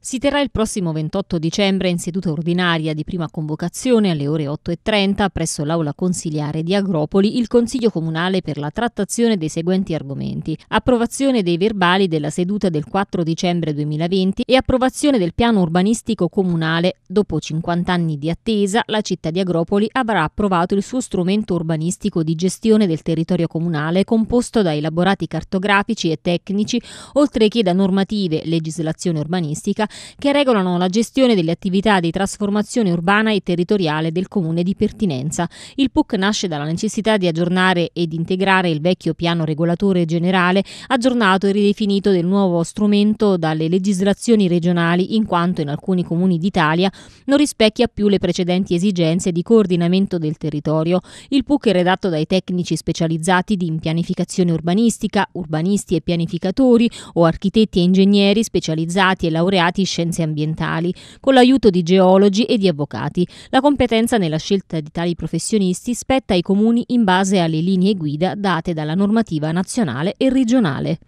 Si terrà il prossimo 28 dicembre in seduta ordinaria di prima convocazione alle ore 8.30 presso l'Aula Consiliare di Agropoli il Consiglio Comunale per la trattazione dei seguenti argomenti. Approvazione dei verbali della seduta del 4 dicembre 2020 e approvazione del piano urbanistico comunale. Dopo 50 anni di attesa, la città di Agropoli avrà approvato il suo strumento urbanistico di gestione del territorio comunale composto da elaborati cartografici e tecnici, oltre che da normative, legislazione urbanistica che regolano la gestione delle attività di trasformazione urbana e territoriale del comune di pertinenza. Il PUC nasce dalla necessità di aggiornare ed integrare il vecchio piano regolatore generale, aggiornato e ridefinito del nuovo strumento dalle legislazioni regionali, in quanto in alcuni comuni d'Italia non rispecchia più le precedenti esigenze di coordinamento del territorio. Il PUC è redatto dai tecnici specializzati in pianificazione urbanistica, urbanisti e pianificatori o architetti e ingegneri specializzati e laureati Stati Scienze Ambientali, con l'aiuto di geologi e di avvocati. La competenza nella scelta di tali professionisti spetta ai comuni in base alle linee guida date dalla normativa nazionale e regionale.